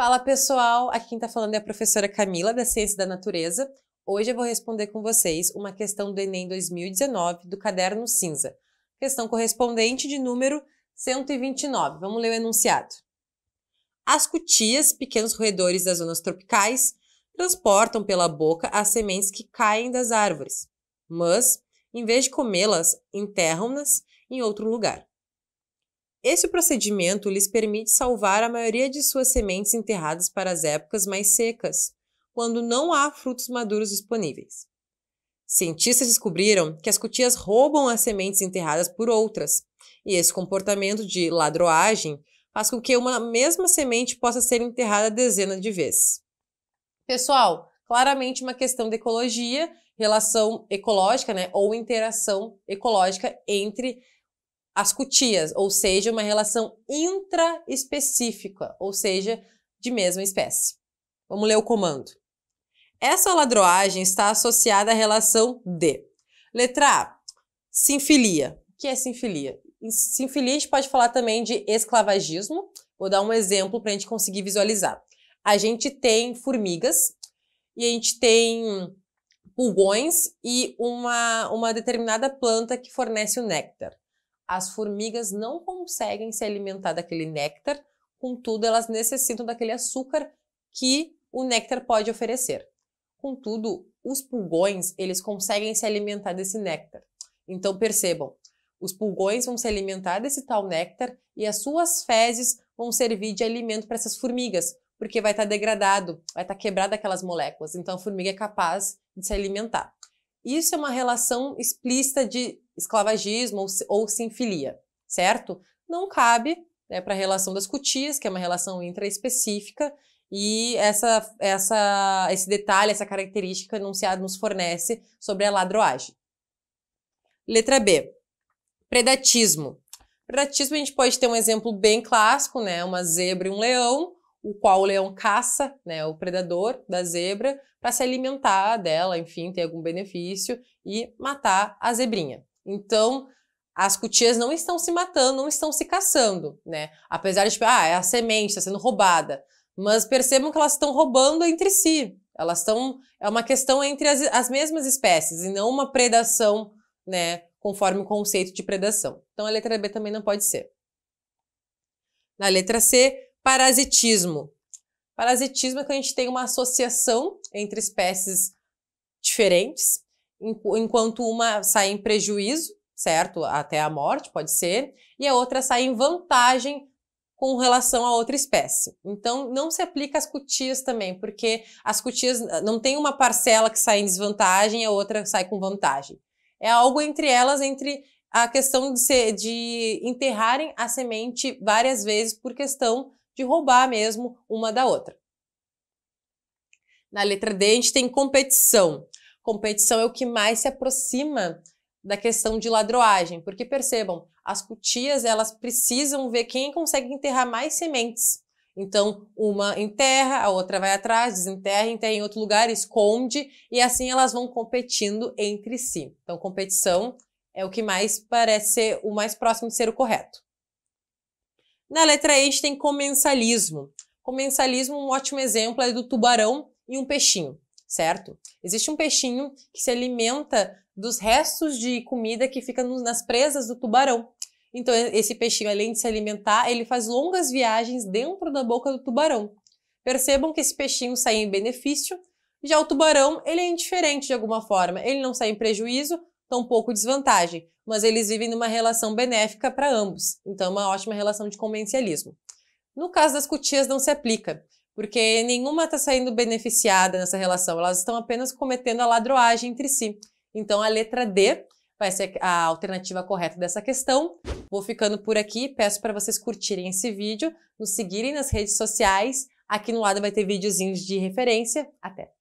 Fala pessoal, aqui quem está falando é a professora Camila da Ciência da Natureza. Hoje eu vou responder com vocês uma questão do Enem 2019 do caderno cinza, questão correspondente de número 129. Vamos ler o enunciado. As cutias, pequenos roedores das zonas tropicais, transportam pela boca as sementes que caem das árvores, mas, em vez de comê-las, enterram-nas em outro lugar. Esse procedimento lhes permite salvar a maioria de suas sementes enterradas para as épocas mais secas, quando não há frutos maduros disponíveis. Cientistas descobriram que as cutias roubam as sementes enterradas por outras, e esse comportamento de ladroagem faz com que uma mesma semente possa ser enterrada dezenas de vezes. Pessoal, claramente uma questão de ecologia, relação ecológica, né, ou interação ecológica entre as cutias, ou seja, uma relação intraespecífica, ou seja, de mesma espécie. Vamos ler o comando. Essa ladroagem está associada à relação D. Letra A, sinfilia. O que é sinfilia? Em sinfilia a gente pode falar também de esclavagismo. Vou dar um exemplo para a gente conseguir visualizar. A gente tem formigas e a gente tem pulgões e uma, uma determinada planta que fornece o néctar. As formigas não conseguem se alimentar daquele néctar, contudo, elas necessitam daquele açúcar que o néctar pode oferecer. Contudo, os pulgões, eles conseguem se alimentar desse néctar. Então percebam, os pulgões vão se alimentar desse tal néctar e as suas fezes vão servir de alimento para essas formigas, porque vai estar tá degradado, vai estar tá quebrado aquelas moléculas. Então a formiga é capaz de se alimentar. Isso é uma relação explícita de esclavagismo ou, ou sinfilia, certo? Não cabe né, para a relação das cutias, que é uma relação intraespecífica, e essa, essa, esse detalhe, essa característica enunciada nos fornece sobre a ladroagem. Letra B. Predatismo. Predatismo a gente pode ter um exemplo bem clássico, né? Uma zebra e um leão, o qual o leão caça, né? O predador da zebra para se alimentar dela, enfim, ter algum benefício e matar a zebrinha. Então, as cutias não estão se matando, não estão se caçando, né? Apesar de, tipo, ah, é a semente está sendo roubada. Mas percebam que elas estão roubando entre si. Elas estão. É uma questão entre as, as mesmas espécies e não uma predação, né? Conforme o conceito de predação. Então a letra B também não pode ser. Na letra C, parasitismo. Parasitismo é que a gente tem uma associação entre espécies diferentes enquanto uma sai em prejuízo, certo? Até a morte, pode ser, e a outra sai em vantagem com relação a outra espécie. Então, não se aplica às cutias também, porque as cutias eh, não tem uma parcela que sai em desvantagem e a outra sai com vantagem. É algo entre elas, entre a questão de, ser, de enterrarem a semente várias vezes por questão de roubar mesmo uma da outra. Na letra D, a gente tem competição competição é o que mais se aproxima da questão de ladroagem, porque percebam, as cutias elas precisam ver quem consegue enterrar mais sementes. Então, uma enterra, a outra vai atrás, desenterra, enterra em outro lugar, esconde, e assim elas vão competindo entre si. Então, competição é o que mais parece ser o mais próximo de ser o correto. Na letra E, a gente tem comensalismo. Comensalismo, um ótimo exemplo, é do tubarão e um peixinho certo? Existe um peixinho que se alimenta dos restos de comida que fica nas presas do tubarão. Então, esse peixinho, além de se alimentar, ele faz longas viagens dentro da boca do tubarão. Percebam que esse peixinho sai em benefício, já o tubarão, ele é indiferente de alguma forma. Ele não sai em prejuízo, tampouco desvantagem, mas eles vivem numa relação benéfica para ambos. Então, é uma ótima relação de comencialismo. No caso das cutias, não se aplica porque nenhuma está saindo beneficiada nessa relação, elas estão apenas cometendo a ladroagem entre si. Então a letra D vai ser a alternativa correta dessa questão. Vou ficando por aqui, peço para vocês curtirem esse vídeo, nos seguirem nas redes sociais, aqui no lado vai ter videozinhos de referência. Até!